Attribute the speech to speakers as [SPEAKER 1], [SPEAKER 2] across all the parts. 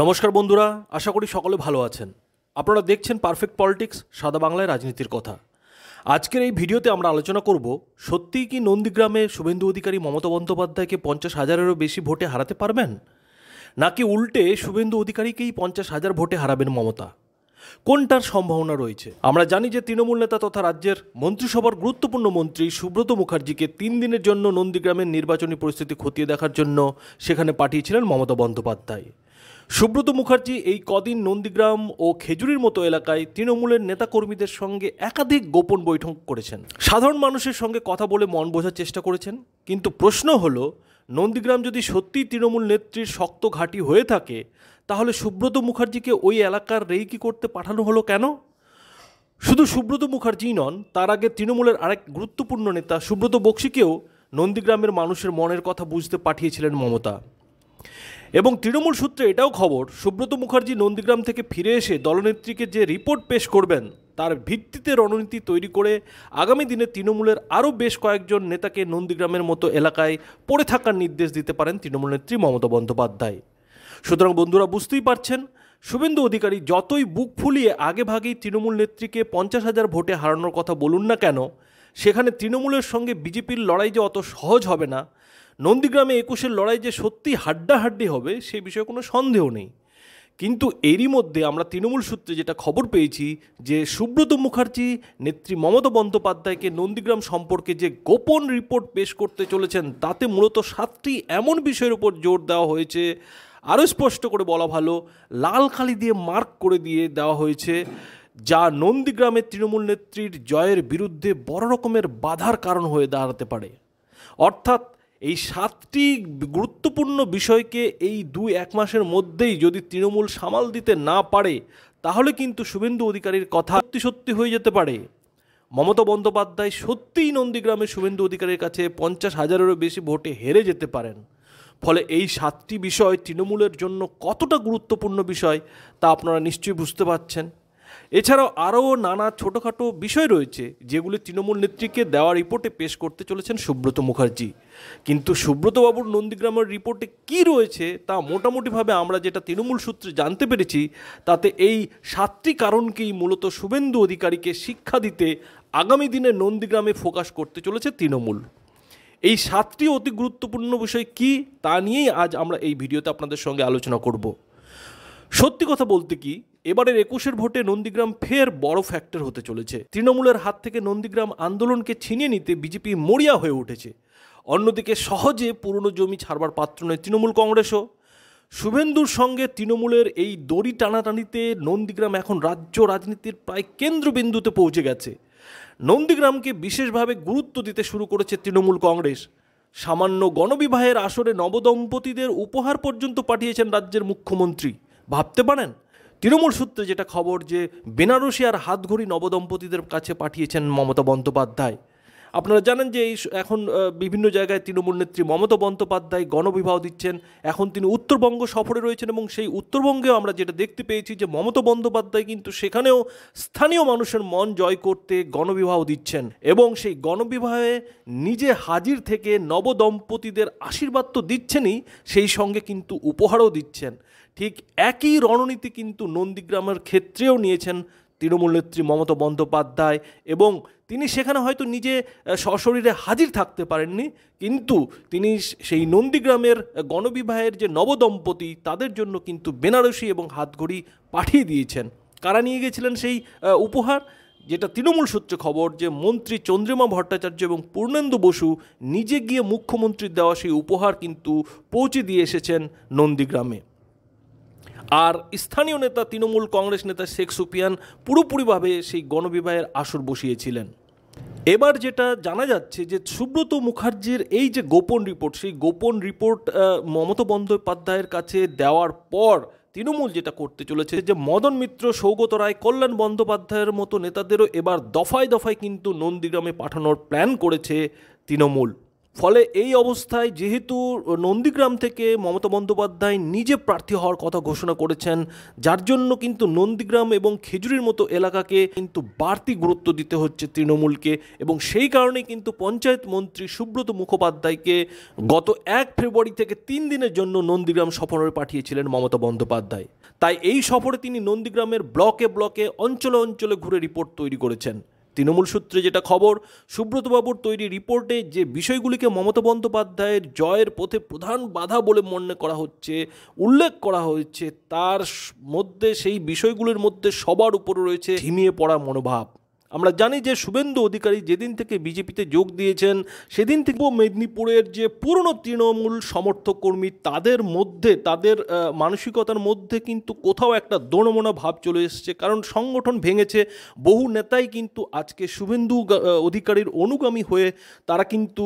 [SPEAKER 1] নমস্কার বন্ধুরা আশা করি সকলে ভালো আছেন আপনারা দেখছেন পারফেক্ট পলিটিক্স সাদা বাংলায় রাজনীতির কথা আজকের এই ভিডিওতে আমরা আলোচনা করব সত্যিই কি নন্দীগ্রামে শুভেন্দু অধিকারী মমতা বন্দ্যোপাধ্যায়কে পঞ্চাশ হাজারেরও বেশি ভোটে হারাতে পারবেন নাকি উল্টে শুভেন্দু অধিকারীকেই পঞ্চাশ হাজার ভোটে হারাবেন মমতা কোনটার সম্ভাবনা রয়েছে আমরা জানি যে তৃণমূল নেতা তথা রাজ্যের মন্ত্রিসভার গুরুত্বপূর্ণ মন্ত্রী সুব্রত মুখার্জিকে তিন দিনের জন্য নন্দীগ্রামের নির্বাচনী পরিস্থিতি খতিয়ে দেখার জন্য সেখানে পাঠিয়েছিলেন মমতা বন্দ্যোপাধ্যায় সুব্রত মুখার্জি এই কদিন নন্দীগ্রাম ও খেজুরির মতো এলাকায় তৃণমূলের নেতাকর্মীদের সঙ্গে একাধিক গোপন বৈঠক করেছেন সাধারণ মানুষের সঙ্গে কথা বলে মন বোঝার চেষ্টা করেছেন কিন্তু প্রশ্ন হল নন্দীগ্রাম যদি সত্যিই তৃণমূল নেত্রীর শক্ত ঘাঁটি হয়ে থাকে তাহলে সুব্রত মুখার্জিকে ওই এলাকার রেইকি করতে পাঠানো হলো কেন শুধু সুব্রত মুখার্জিই নন তার আগে তৃণমূলের আরেক গুরুত্বপূর্ণ নেতা সুব্রত বক্সিকেও নন্দীগ্রামের মানুষের মনের কথা বুঝতে পাঠিয়েছিলেন মমতা এবং তৃণমূল সূত্রে এটাও খবর সুব্রত মুখার্জি নন্দীগ্রাম থেকে ফিরে এসে দলনেত্রীকে যে রিপোর্ট পেশ করবেন তার ভিত্তিতে রণনীতি তৈরি করে আগামী দিনে তৃণমূলের আরও বেশ কয়েকজন নেতাকে নন্দীগ্রামের মতো এলাকায় পড়ে থাকার নির্দেশ দিতে পারেন তৃণমূল নেত্রী মমতা বন্দ্যোপাধ্যায় সুতরাং বন্ধুরা বুঝতেই পারছেন শুভেন্দু অধিকারী যতই বুক ফুলিয়ে আগেভাগেই তৃণমূল নেত্রীকে পঞ্চাশ হাজার ভোটে হারানোর কথা বলুন না কেন সেখানে তৃণমূলের সঙ্গে বিজেপির লড়াই যে অত সহজ হবে না নন্দীগ্রামে একুশের লড়াই যে সত্যি হাড্ডাহাড্ডি হবে সে বিষয়ে কোনো সন্দেহ নেই কিন্তু এরই মধ্যে আমরা তৃণমূল সূত্রে যেটা খবর পেয়েছি যে সুব্রত মুখার্জি নেত্রী মমতা বন্দ্যোপাধ্যায়কে নন্দীগ্রাম সম্পর্কে যে গোপন রিপোর্ট পেশ করতে চলেছেন তাতে মূলত সাতটি এমন বিষয়ের উপর জোর দেওয়া হয়েছে আরও স্পষ্ট করে বলা ভালো লাল খালি দিয়ে মার্ক করে দিয়ে দেওয়া হয়েছে যা নন্দীগ্রামের তৃণমূল নেত্রীর জয়ের বিরুদ্ধে বড় রকমের বাধার কারণ হয়ে দাঁড়াতে পারে অর্থাৎ এই সাতটি গুরুত্বপূর্ণ বিষয়কে এই দুই এক মাসের মধ্যেই যদি তৃণমূল সামাল দিতে না পারে তাহলে কিন্তু শুভেন্দু অধিকারীর কথা সত্যি সত্যি হয়ে যেতে পারে মমতা বন্দ্যোপাধ্যায় সত্যিই নন্দীগ্রামে শুভেন্দু অধিকারীর কাছে পঞ্চাশ হাজারেরও বেশি ভোটে হেরে যেতে পারেন ফলে এই সাতটি বিষয় তৃণমূলের জন্য কতটা গুরুত্বপূর্ণ বিষয় তা আপনারা নিশ্চয়ই বুঝতে পারছেন এছাড়াও আরও নানা ছোটোখাটো বিষয় রয়েছে যেগুলি তৃণমূল নেত্রীকে দেওয়া রিপোর্টে পেশ করতে চলেছেন সুব্রত মুখার্জি কিন্তু সুব্রতবাবুর নন্দীগ্রামের রিপোর্টে কি রয়েছে তা মোটামুটিভাবে আমরা যেটা তৃণমূল সূত্রে জানতে পেরেছি তাতে এই সাতটি কারণকেই মূলত শুভেন্দু অধিকারীকে শিক্ষা দিতে আগামী দিনে নন্দীগ্রামে ফোকাস করতে চলেছে তৃণমূল এই সাতটি অতি গুরুত্বপূর্ণ বিষয় কি তা নিয়েই আজ আমরা এই ভিডিওতে আপনাদের সঙ্গে আলোচনা করব সত্যি কথা বলতে কি এবারের একুশের ভোটে নন্দীগ্রাম ফের বড় ফ্যাক্টর হতে চলেছে তৃণমূলের হাত থেকে নন্দীগ্রাম আন্দোলনকে ছিনিয়ে নিতে বিজেপি মরিয়া হয়ে উঠেছে অন্যদিকে সহজে পুরনো জমি ছাড়বার পাত্র নয় তৃণমূল কংগ্রেসও শুভেন্দুর সঙ্গে তৃণমূলের এই দড়ি টানাটানিতে নন্দীগ্রাম এখন রাজ্য রাজনীতির প্রায় কেন্দ্রবিন্দুতে পৌঁছে গেছে নন্দীগ্রামকে বিশেষভাবে গুরুত্ব দিতে শুরু করেছে তৃণমূল কংগ্রেস সামান্য গণবিবাহের আসরে নবদম্পতিদের উপহার পর্যন্ত পাঠিয়েছেন রাজ্যের মুখ্যমন্ত্রী ভাবতে পারেন তৃণমূল সূত্রে যেটা খবর যে বেনারসি আর হাতঘড়ি নবদম্পতিদের কাছে পাঠিয়েছেন মমতা বন্দ্যোপাধ্যায় আপনারা জানেন যে এই এখন বিভিন্ন জায়গায় তৃণমূল নেত্রী মমতা বন্দ্যোপাধ্যায় গণবিবাহ দিচ্ছেন এখন তিনি উত্তরবঙ্গ সফরে রয়েছেন এবং সেই উত্তরবঙ্গেও আমরা যেটা দেখতে পেয়েছি যে মমতা বন্দ্যোপাধ্যায় কিন্তু সেখানেও স্থানীয় মানুষের মন জয় করতে গণবিবাহ দিচ্ছেন এবং সেই গণবিবাহে নিজে হাজির থেকে নবদম্পতিদের আশীর্বাদ তো দিচ্ছেনই সেই সঙ্গে কিন্তু উপহারও দিচ্ছেন ঠিক একই রণনীতি কিন্তু নন্দীগ্রামের ক্ষেত্রেও নিয়েছেন তৃণমূল নেত্রী মমতা বন্দ্যোপাধ্যায় এবং তিনি সেখানে হয়তো নিজে সশরীরে হাজির থাকতে পারেননি কিন্তু তিনি সেই নন্দীগ্রামের গণবিবাহের যে নবদম্পতি তাদের জন্য কিন্তু বেনারসি এবং হাতঘড়ি পাঠিয়ে দিয়েছেন কারা নিয়ে গেছিলেন সেই উপহার যেটা তৃণমূল সূত্রে খবর যে মন্ত্রী চন্দ্রিমা ভট্টাচার্য এবং পূর্ণেন্দু বসু নিজে গিয়ে মুখ্যমন্ত্রীর দেওয়া সেই উপহার কিন্তু পৌঁছে দিয়ে এসেছেন নন্দীগ্রামে আর স্থানীয় নেতা তৃণমূল কংগ্রেস নেতা শেখ সুপিয়ান পুরোপুরিভাবে সেই গণবিবাহের আসর বসিয়েছিলেন এবার যেটা জানা যাচ্ছে যে সুব্রত মুখার্জির এই যে গোপন রিপোর্ট সেই গোপন রিপোর্ট মমতা বন্দ্যোপাধ্যায়ের কাছে দেওয়ার পর তৃণমূল যেটা করতে চলেছে যে মদন মিত্র সৌগত রায় কল্যাণ বন্দ্যোপাধ্যায়ের মতো নেতাদেরও এবার দফায় দফায় কিন্তু নন্দীগ্রামে পাঠানোর প্ল্যান করেছে তৃণমূল ফলে এই অবস্থায় যেহেতু নন্দীগ্রাম থেকে মমতা বন্দ্যোপাধ্যায় নিজে প্রার্থী হওয়ার কথা ঘোষণা করেছেন যার জন্য কিন্তু নন্দীগ্রাম এবং খেজুরির মতো এলাকাকে কিন্তু বাড়তি গুরুত্ব দিতে হচ্ছে তৃণমূলকে এবং সেই কারণে কিন্তু পঞ্চায়েত মন্ত্রী সুব্রত মুখোপাধ্যায়কে গত এক ফেব্রুয়ারি থেকে তিন দিনের জন্য নন্দীগ্রাম সফরে পাঠিয়েছিলেন মমতা বন্দ্যোপাধ্যায় তাই এই সফরে তিনি নন্দীগ্রামের ব্লকে ব্লকে অঞ্চলে অঞ্চলে ঘুরে রিপোর্ট তৈরি করেছেন তৃণমূল সূত্রে যেটা খবর সুব্রতবাবুর তৈরি রিপোর্টে যে বিষয়গুলিকে মমতা বন্দ্যোপাধ্যায়ের জয়ের পথে প্রধান বাধা বলে মনে করা হচ্ছে উল্লেখ করা হয়েছে তার মধ্যে সেই বিষয়গুলির মধ্যে সবার উপরে রয়েছে হিমিয়ে পড়া মনোভাব আমরা জানি যে শুভেন্দু অধিকারী যেদিন থেকে বিজেপিতে যোগ দিয়েছেন সেদিন থেকে মেদিনীপুরের যে পুরনো তৃণমূল সমর্থক কর্মী তাদের মধ্যে তাদের মানসিকতার মধ্যে কিন্তু কোথাও একটা দোনমোনা ভাব চলে এসেছে কারণ সংগঠন ভেঙেছে বহু নেতাই কিন্তু আজকে শুভেন্দু অধিকারীর অনুগামী হয়ে তারা কিন্তু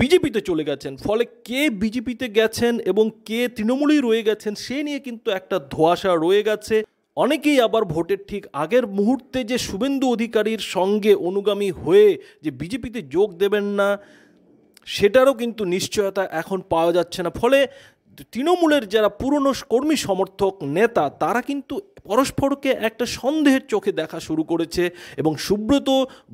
[SPEAKER 1] বিজেপিতে চলে গেছেন ফলে কে বিজেপিতে গেছেন এবং কে তৃণমূলেই রয়ে গেছেন সে নিয়ে কিন্তু একটা ধোয়াশা রয়ে গেছে অনেকেই আবার ভোটের ঠিক আগের মুহূর্তে যে শুভেন্দু অধিকারীর সঙ্গে অনুগামী হয়ে যে বিজেপিতে যোগ দেবেন না সেটারও কিন্তু নিশ্চয়তা এখন পাওয়া যাচ্ছে না ফলে তৃণমূলের যারা পুরনো কর্মী সমর্থক নেতা তারা কিন্তু পরস্পরকে একটা সন্দেহের চোখে দেখা শুরু করেছে এবং সুব্রত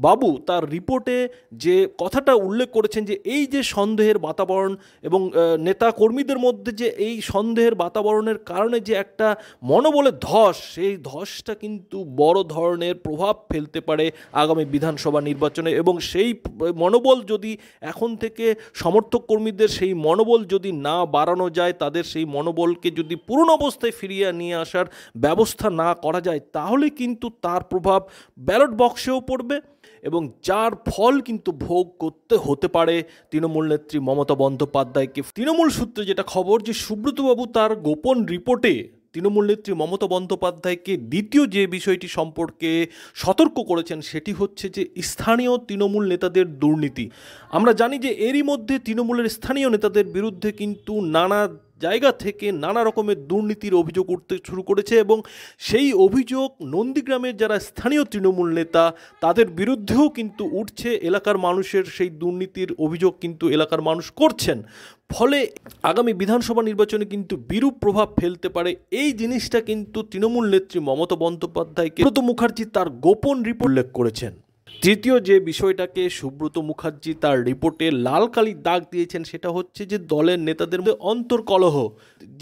[SPEAKER 1] বাবু তার রিপোর্টে যে কথাটা উল্লেখ করেছেন যে এই যে সন্দেহের বাতাবরণ এবং নেতা কর্মীদের মধ্যে যে এই সন্দেহের বাতাবরণের কারণে যে একটা মনোবলের ধস সেই ধসটা কিন্তু বড় ধরনের প্রভাব ফেলতে পারে আগামী বিধানসভা নির্বাচনে এবং সেই মনোবল যদি এখন থেকে সমর্থক কর্মীদের সেই মনোবল যদি না বাড়ানো যায় যায় তাদের সেই মনোবলকে যদি পুরনো অবস্থায় ফিরিয়ে নিয়ে আসার ব্যবস্থা না করা যায় তাহলে কিন্তু তার প্রভাব ব্যালট বক্সেও পড়বে এবং যার ফল কিন্তু ভোগ করতে হতে পারে তৃণমূল নেত্রী মমতা বন্দ্যোপাধ্যায়কে তৃণমূল সূত্রে যেটা খবর যে সুব্রতবাবু তার গোপন রিপোর্টে তৃণমূল নেত্রী মমতা বন্দ্যোপাধ্যায়কে দ্বিতীয় যে বিষয়টি সম্পর্কে সতর্ক করেছেন সেটি হচ্ছে যে স্থানীয় তৃণমূল নেতাদের দুর্নীতি আমরা জানি যে এরই মধ্যে তৃণমূলের স্থানীয় নেতাদের বিরুদ্ধে কিন্তু নানা জায়গা থেকে নানা রকমের দুর্নীতির অভিযোগ উঠতে শুরু করেছে এবং সেই অভিযোগ নন্দীগ্রামের যারা স্থানীয় তৃণমূল নেতা তাদের বিরুদ্ধেও কিন্তু উঠছে এলাকার মানুষের সেই দুর্নীতির অভিযোগ কিন্তু এলাকার মানুষ করছেন ফলে আগামী বিধানসভা নির্বাচনে কিন্তু বিরূপ প্রভাব ফেলতে পারে এই জিনিসটা কিন্তু তৃণমূল নেত্রী মমতা বন্দ্যোপাধ্যায়কে ব্রত মুখার্জি তার গোপন রিপোর্ট উল্লেখ করেছেন তৃতীয় যে বিষয়টাকে সুব্রত মুখার্জি তার রিপোর্টে লাল কালির দাগ দিয়েছেন সেটা হচ্ছে যে দলের নেতাদের মধ্যে অন্তর্কলহ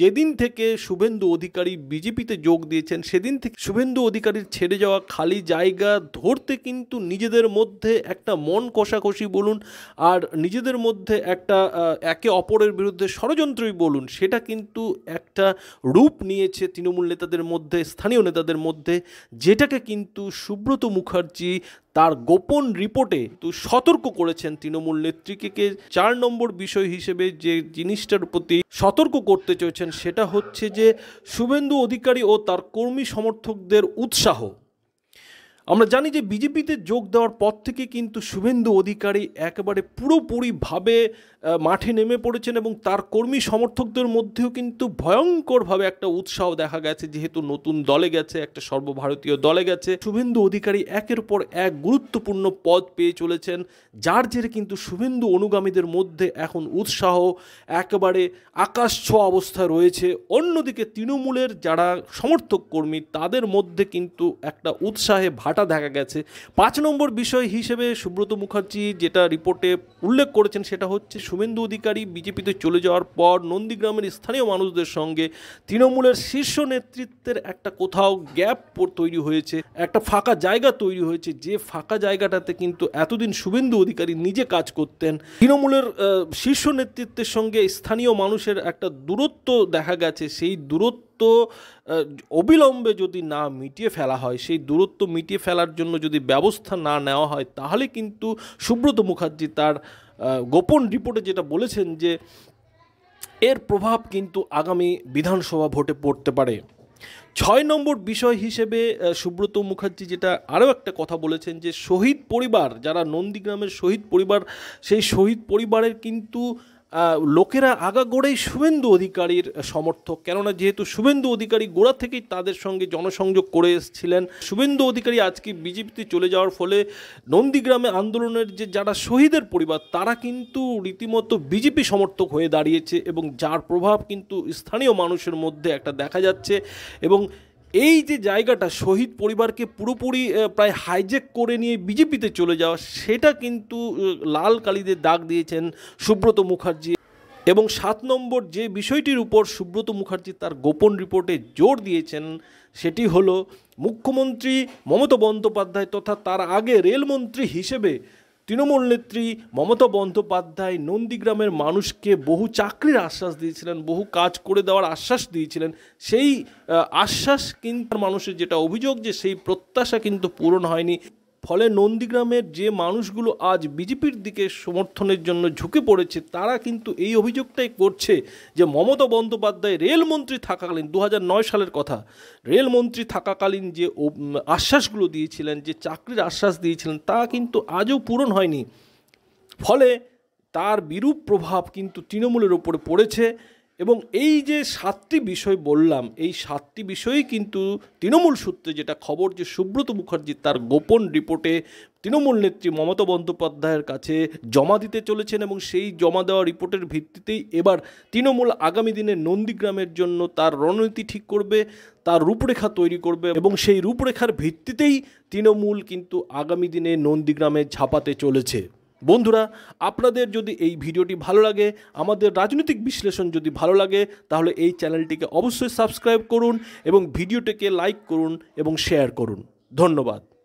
[SPEAKER 1] যেদিন থেকে শুভেন্দু অধিকারী বিজেপিতে যোগ দিয়েছেন সেদিন থেকে শুভেন্দু অধিকারীর ছেড়ে যাওয়া খালি জায়গা ধরতে কিন্তু নিজেদের মধ্যে একটা মন কষাকষি বলুন আর নিজেদের মধ্যে একটা একে অপরের বিরুদ্ধে ষড়যন্ত্রই বলুন সেটা কিন্তু একটা রূপ নিয়েছে তৃণমূল নেতাদের মধ্যে স্থানীয় নেতাদের মধ্যে যেটাকে কিন্তু সুব্রত মুখার্জি তার গোপন রিপোর্টে তো সতর্ক করেছেন তৃণমূল নেত্রীকে চার নম্বর বিষয় হিসেবে যে জিনিসটার প্রতি সতর্ক করতে চেয়েছেন সেটা হচ্ছে যে শুভেন্দু অধিকারী ও তার কর্মী সমর্থকদের উৎসাহ আমরা জানি যে বিজেপিতে যোগ দেওয়ার পর থেকে কিন্তু শুভেন্দু অধিকারী একেবারে পুরোপুরিভাবে মাঠে নেমে পড়েছেন এবং তার কর্মী সমর্থকদের মধ্যেও কিন্তু ভয়ঙ্করভাবে একটা উৎসাহ দেখা গেছে যেহেতু নতুন দলে গেছে একটা সর্বভারতীয় দলে গেছে শুভেন্দু অধিকারী একের পর এক গুরুত্বপূর্ণ পদ পেয়ে চলেছেন যার জেরে কিন্তু শুভেন্দু অনুগামীদের মধ্যে এখন উৎসাহ একেবারে আকাশ ছোঁয়া অবস্থা রয়েছে অন্যদিকে তৃণমূলের যারা সমর্থক কর্মী তাদের মধ্যে কিন্তু একটা উৎসাহে ভাটা দেখা গেছে পাঁচ নম্বর বিষয় হিসেবে সুব্রত মুখার্জি যেটা রিপোর্টে উল্লেখ করেছেন সেটা হচ্ছে শুভেন্দু অধিকারী বিজেপিতে চলে যাওয়ার পর নন্দীগ্রামের স্থানীয় মানুষদের সঙ্গে তৃণমূলের শীর্ষ নেতৃত্বের একটা কোথাও গ্যাপ তৈরি হয়েছে একটা ফাঁকা জায়গা তৈরি হয়েছে যে ফাঁকা জায়গাটাতে কিন্তু এতদিন শুভেন্দু অধিকারী নিজে কাজ করতেন তৃণমূলের শীর্ষ নেতৃত্বের সঙ্গে স্থানীয় মানুষের একটা দূরত্ব দেখা গেছে সেই দূরত্ব তো অবিলম্বে যদি না মিটিয়ে ফেলা হয় সেই দূরত্ব মিটিয়ে ফেলার জন্য যদি ব্যবস্থা না নেওয়া হয় তাহলে কিন্তু সুব্রত মুখার্জি তার গোপন রিপোর্টে যেটা বলেছেন যে এর প্রভাব কিন্তু আগামী বিধানসভা ভোটে পড়তে পারে ছয় নম্বর বিষয় হিসেবে সুব্রত মুখার্জি যেটা আরও একটা কথা বলেছেন যে শহীদ পরিবার যারা নন্দীগ্রামের শহীদ পরিবার সেই শহীদ পরিবারের কিন্তু লোকেরা আগাগোড়াই শুভেন্দু অধিকারীর সমর্থক কেননা যেহেতু শুভেন্দু অধিকারী গোড়া থেকেই তাদের সঙ্গে জনসংযোগ করে এসেছিলেন শুভেন্দু অধিকারী আজকে বিজেপিতে চলে যাওয়ার ফলে নন্দীগ্রামে আন্দোলনের যে যারা শহীদের পরিবার তারা কিন্তু রীতিমতো বিজেপি সমর্থক হয়ে দাঁড়িয়েছে এবং যার প্রভাব কিন্তু স্থানীয় মানুষের মধ্যে একটা দেখা যাচ্ছে এবং এই যে জায়গাটা শহীদ পরিবারকে পুরোপুরি প্রায় হাইজেক করে নিয়ে বিজেপিতে চলে যাওয়া সেটা কিন্তু লাল কালিদের দাগ দিয়েছেন সুব্রত মুখার্জি এবং সাত নম্বর যে বিষয়টির উপর সুব্রত মুখার্জি তার গোপন রিপোর্টে জোর দিয়েছেন সেটি হলো মুখ্যমন্ত্রী মমতা বন্দ্যোপাধ্যায় তথা তার আগে রেলমন্ত্রী হিসেবে তৃণমূল নেত্রী মমতা বন্দ্যোপাধ্যায় নন্দীগ্রামের মানুষকে বহু চাকরির আশ্বাস দিয়েছিলেন বহু কাজ করে দেওয়ার আশ্বাস দিয়েছিলেন সেই আশ্বাস কিন্তু মানুষের যেটা অভিযোগ যে সেই প্রত্যাশা কিন্তু পূরণ হয়নি ফলে নন্দীগ্রামের যে মানুষগুলো আজ বিজেপির দিকে সমর্থনের জন্য ঝুঁকে পড়েছে তারা কিন্তু এই অভিযোগটাই করছে যে মমতা বন্দ্যোপাধ্যায় রেলমন্ত্রী থাকাকালীন দু সালের কথা রেলমন্ত্রী থাকাকালীন যে আশ্বাসগুলো দিয়েছিলেন যে চাকরির আশ্বাস দিয়েছিলেন তা কিন্তু আজও পূরণ হয়নি ফলে তার বিরূপ প্রভাব কিন্তু তৃণমূলের ওপরে পড়েছে এবং এই যে সাতটি বিষয় বললাম এই সাতটি বিষয়ই কিন্তু তৃণমূল সূত্রে যেটা খবর যে সুব্রত মুখার্জি তার গোপন রিপোর্টে তৃণমূল নেত্রী মমতা বন্দ্যোপাধ্যায়ের কাছে জমা দিতে চলেছেন এবং সেই জমা দেওয়া রিপোর্টের ভিত্তিতেই এবার তৃণমূল আগামী দিনে নন্দীগ্রামের জন্য তার রণনীতি ঠিক করবে তার রূপরেখা তৈরি করবে এবং সেই রূপরেখার ভিত্তিতেই তৃণমূল কিন্তু আগামী দিনে নন্দীগ্রামে ছাপাতে চলেছে বন্ধুরা আপনাদের যদি এই ভিডিওটি ভালো লাগে আমাদের রাজনৈতিক বিশ্লেষণ যদি ভালো লাগে তাহলে এই চ্যানেলটিকে অবশ্যই সাবস্ক্রাইব করুন এবং ভিডিওটিকে লাইক করুন এবং শেয়ার করুন ধন্যবাদ